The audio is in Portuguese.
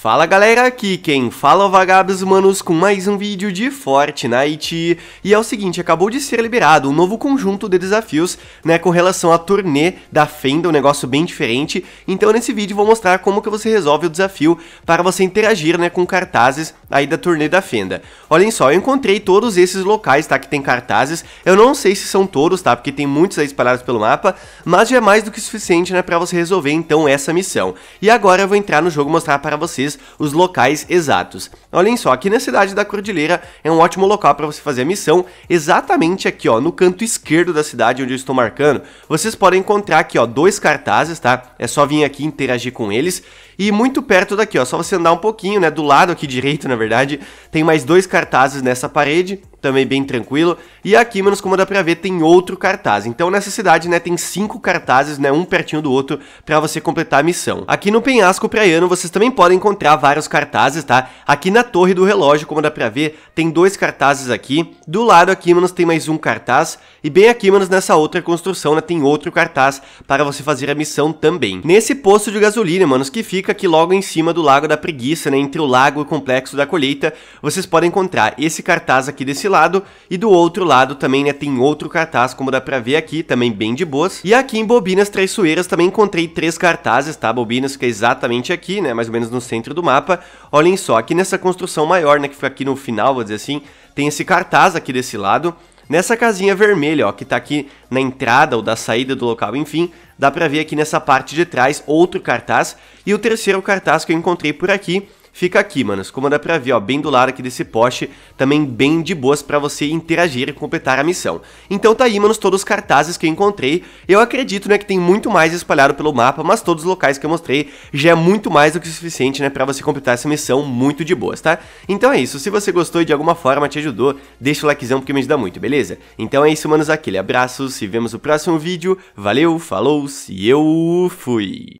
Fala galera, aqui quem fala é vagabundos manos Vagabos com mais um vídeo de Fortnite. E é o seguinte, acabou de ser liberado um novo conjunto de desafios, né, com relação à turnê da Fenda, um negócio bem diferente. Então nesse vídeo vou mostrar como que você resolve o desafio para você interagir, né, com cartazes aí da turnê da Fenda. Olhem só, eu encontrei todos esses locais, tá, que tem cartazes, eu não sei se são todos, tá, porque tem muitos aí espalhados pelo mapa, mas já é mais do que suficiente, né, pra você resolver então essa missão. E agora eu vou entrar no jogo e mostrar para vocês os locais exatos. Olhem só, aqui na Cidade da Cordilheira é um ótimo local para você fazer a missão, exatamente aqui, ó, no canto esquerdo da cidade onde eu estou marcando, vocês podem encontrar aqui, ó, dois cartazes, tá, é só vir aqui interagir com eles, e muito perto daqui, ó, só você andar um pouquinho, né, do lado aqui direito, na verdade. Tem mais dois cartazes nessa parede, também bem tranquilo. E aqui, menos como dá pra ver, tem outro cartaz. Então nessa cidade, né, tem cinco cartazes, né, um pertinho do outro, pra você completar a missão. Aqui no penhasco praiano, vocês também podem encontrar vários cartazes, tá? Aqui na torre do relógio, como dá pra ver, tem dois cartazes aqui. Do lado aqui, menos tem mais um cartaz. E bem aqui, menos nessa outra construção, né, tem outro cartaz para você fazer a missão também. Nesse posto de gasolina, manos, que fica aqui logo em cima do Lago da Preguiça, né, entre o lago e o complexo da colheita, vocês podem encontrar esse cartaz aqui desse lado e do outro lado também, né, tem outro cartaz, como dá pra ver aqui, também bem de boas. E aqui em Bobinas Traiçoeiras também encontrei três cartazes, tá? Bobinas fica exatamente aqui, né, mais ou menos no centro do mapa. Olhem só, aqui nessa construção maior, né, que fica aqui no final, vou dizer assim, tem esse cartaz aqui desse lado. Nessa casinha vermelha, ó, que tá aqui na entrada ou da saída do local, enfim, dá pra ver aqui nessa parte de trás outro cartaz. E o terceiro cartaz que eu encontrei por aqui fica aqui, manos. Como dá pra ver, ó, bem do lado aqui desse poste, também bem de boas pra você interagir e completar a missão. Então tá aí, manos, todos os cartazes que eu encontrei. Eu acredito, né, que tem muito mais espalhado pelo mapa, mas todos os locais que eu mostrei já é muito mais do que o suficiente, né, pra você completar essa missão muito de boas, tá? Então é isso, se você gostou e de alguma forma te ajudou, deixa o likezão porque me ajuda muito, beleza? Então é isso, manos, aquele abraço, se vemos no próximo vídeo, valeu, falou, se eu fui!